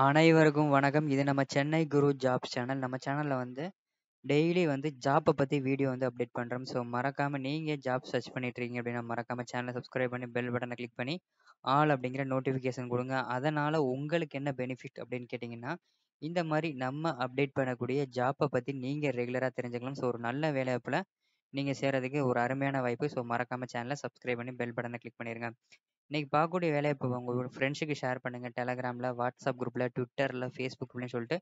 அனைவருக்கும் வணக்கம் இது நம்ம சென்னை குரு ஜாப் சேனல் நம்ம சேனலில் வந்து டெய்லி வந்து ஜாப்பை பற்றி வீடியோ வந்து அப்டேட் பண்ணுறோம் ஸோ மறக்காமல் நீங்கள் ஜாப் சர்ச் பண்ணிட்டுருக்கீங்க அப்படின்னா மறக்காமல் சேனலை சப்ஸ்கிரைப் பண்ணி பெல் பட்டனை கிளிக் பண்ணி ஆல் அப்படிங்கிற நோட்டிஃபிகேஷன் கொடுங்க அதனால் உங்களுக்கு என்ன பெனிஃபிட் அப்படின்னு கேட்டிங்கன்னா இந்த மாதிரி நம்ம அப்டேட் பண்ணக்கூடிய ஜாப்பை பற்றி நீங்கள் ரெகுலராக தெரிஞ்சுக்கலாம் ஸோ ஒரு நல்ல வேலைவாய்ப்பில் நீங்கள் சேரதுக்கு ஒரு அருமையான வாய்ப்பு ஸோ மறக்காமல் சேனலை சப்ஸ்கிரைப் பண்ணி பெல் பட்டனை கிளிக் பண்ணிடுங்க இன்னைக்கு பார்க்கக்கூடிய வேலையை இப்போ உங்களோட ஃப்ரெண்ட்ஸுக்கு ஷேர் பண்ணுங்க டெலகிராமில் வாட்ஸ்அப் குரூப்பில் ட்விட்டரில் ஃபேஸ்புக் சொல்லிட்டு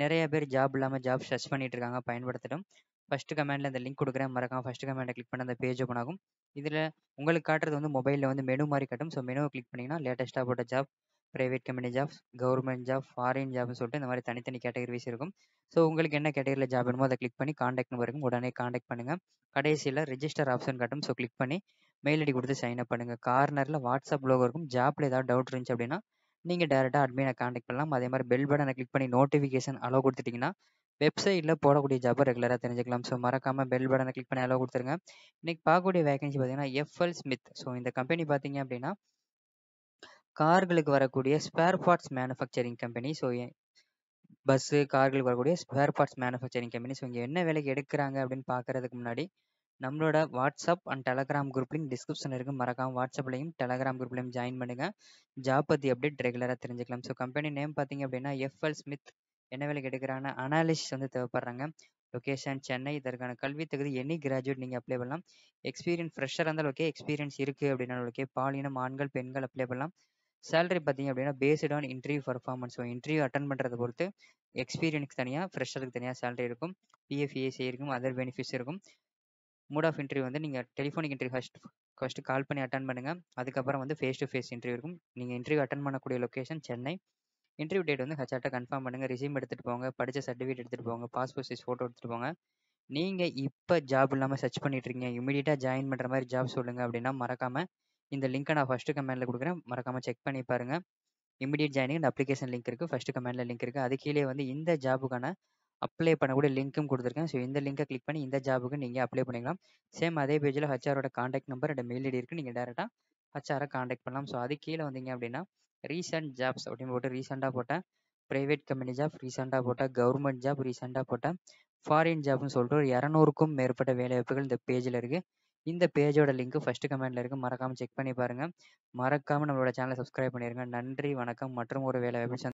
நிறைய பேர் ஜாப் இல்லாமல் ஜாப் சர்ச் பண்ணிட்டு இருக்காங்க பயன்படுத்தட்டும் ஃபஸ்ட்டு கமெண்ட்டில் இந்த லிங்க் கொடுக்குறேன் மறக்காம ஃபஸ்ட்டு கமெண்ட்டை கிளிக் பண்ண அந்த பேஜ் ஓப்பன் ஆகும் இதில் உங்களுக்கு காட்டுறது வந்து மொபைலில் வந்து மெனு மாதிரி காட்டும் ஸோ மெனுவை கிளிக் பண்ணிங்கன்னா லேட்டஸ்ட்டாக போட்ட job private company jobs government job foreign ஜாப்னு சொல்லிட்டு இந்த மாதிரி தனித்தனி கேட்டகரிஸ் இருக்கும் ஸோ உங்களுக்கு என்ன கேட்டகரியில் ஜாப் வேணுமோ அதை கிளிக் பண்ணி காண்டாக்ட் நம்பருக்கும் உடனே காண்டாக்ட் பண்ணுங்கள் கடைசியில் ரிஜிஸ்டர் ஆப்ஷன் காட்டும் ஸோ கிளிக் பண்ணி மெயில் ஐடி கொடுத்து சைன் அப் பண்ணுங்கள் கார்னரில் வாட்ஸ்அப் லோகோ இருக்கும் ஜாப்பில் ஏதாவது டவுட் இருந்துச்சு அப்படின்னா நீங்கள் டேரெக்டாக அட்மினை காண்டாக்ட் பண்ணலாம் அதே மாதிரி பெல் பட்டனை கிளிக் பண்ணி நோட்டிஃபிகேஷன் அலோ கொடுத்துட்டிங்கன்னா வெப்சைட்டில் போடக்கூடிய ஜாப்பை ரெகுலராக தெரிஞ்சுக்கலாம் ஸோ மறக்காமல் பெல் பட்டனை கிளிக் பண்ணி அலோ கொடுத்துருங்க இன்றைக்கி பார்க்கக்கூடிய வேகன்சி பார்த்தீங்கன்னா எஃப்எல் ஸ்மித் ஸோ இந்த கம்பெனி பார்த்தீங்க அப்படின்னா கார்களுக்கு வரக்கூடிய spare parts manufacturing company so bus கார்களுக்கு வரக்கூடிய spare parts manufacturing company so இங்கே என்ன வேலைக்கு எடுக்கிறாங்க அப்படின்னு பார்க்குறதுக்கு முன்னாடி நம்மளோட வாட்ஸ்அப் அண்ட் டெலகிராம் குரூப்லையும் டிஸ்கிரிப்ஷன் இருக்குது மறக்காமல் வாட்ஸ்அப்லையும் டெலகிராம் குரூப்லையும் ஜாயின் பண்ணுங்கள் ஜாப் பற்றி அப்டேட் ரெகுலராக தெரிஞ்சுக்கலாம் ஸோ கம்பெனி நேம் பார்த்தீங்க அப்படின்னா எஃப்எல் ஸ்மித் என்ன வேலைக்கு எடுக்கிறான அனாலிஸ்ட் வந்து தேவைப்படுறாங்க லொக்கேஷன் சென்னை இதற்கான கல்வி தகுதி எனி கிராஜுவேட் நீங்கள் அப்ளை பண்ணலாம் எக்ஸ்பீரியன்ஸ் ஃப்ரெஷ்ஷாக இருந்தாலும் ஓகே எக்ஸ்பீரியன்ஸ் இருக்குது அப்படின்னாலும் ஓகே பாலினம் ஆண்கள் பெண்கள் அப்ளை பண்ணலாம் சேலரி பார்த்தீங்க அப்படின்னா based on interview performance so interview attend பண்ணுறத பொறுத்து எக்ஸ்பீரியன்ஸ் தனியாக ஃப்ரெஷருக்கு தனியாக சேலரி இருக்கும் பிஎஃப்இஏசி e இருக்கும் அதர் பெனிஃபிட்ஸ் இருக்கும் மோட் ஆஃப் இன்டர்வியூ வந்து நீங்கள் telephonic interview first first call பண்ணி அட்டன் பண்ணுங்கள் அதுக்கப்புறம் வந்து ஃபேஸ் டு ஃபேஸ் இன்டர்வியூ இருக்கும் நீங்கள் இன்டர்வியூ அட்டன் பண்ணக்கூடிய லொக்கேஷன் சென்னை இன்டர்வியூ டேட் வந்து ஹச்ஆர்ட்டை கன்ஃபார்ம் பண்ணுங்கள் ரிசீம் எடுத்துகிட்டு போங்க படித்த சர்டிஃபிகேட் எடுத்துகிட்டு போங்க பாஸ்போர்ட் சைஸ் ஃபோட்டோ எடுத்துகிட்டு போங்க நீங்கள் இப்போ ஜாப் இல்லாமல் சர்ச் பண்ணிட்டு இருக்கீங்க இமீடியட்டாக ஜாயின் பண்ணுற மாதிரி ஜாப் சொல்லுங்கள் அப்படின்னா மறக்காமல் இந்த லிங்க்கை நான் ஃபஸ்ட்டு கமெண்டில் கொடுக்குறேன் மறக்காமல் செக் பண்ணி பாருங்கள் இமீடியட் ஜாயினிங் அப்ளிகேஷன் லிங்க் இருக்குது ஃபஸ்ட்டு கமெண்டில் லிங்க் இருக்குது அது கீழே வந்து இந்த ஜாபுக்கான அப்ளை பண்ணக்கூடிய லிங்க்கும் கொடுத்துருக்கேன் ஸோ இந்த லிங்கை கிளிக் பண்ணி இந்த ஜாபுக்கு நீங்கள் அப்ளை பண்ணிக்கலாம் சேம் அதே பேஜில் ஹச்ஆரோட contact number and mail ID இருக்குது நீங்கள் டேரெக்டாக ஹச்ஆரை காண்டாக்ட் பண்ணலாம் ஸோ அது கீழே வந்தீங்க அப்படின்னா ரீசெண்ட் ஜாப்ஸ் அப்படின்னு போட்டு ரீசெண்டாக போட்டேன் ப்ரைவேட் கம்பெனி ஜாப் ரீசெண்டாக போட்டேன் கவர்மெண்ட் ஜாப் ரீசெண்டாக போட்டேன் ஃபாரின் ஜாப்னு சொல்லிட்டு ஒரு இரநூறுக்கும் மேற்பட்ட வேலைவாய்ப்புகள் இந்த பேஜில் இருக்குது இந்த பேஜோட லிங்க் ஃபர்ஸ்ட் கமெண்ட்ல இருக்கு மறக்காம செக் பண்ணி பாருங்க மறக்காமல் நம்மளோட சேனலை சப்ஸ்கிரைப் பண்ணிருங்க நன்றி வணக்கம் மற்றும் ஒரு வேலை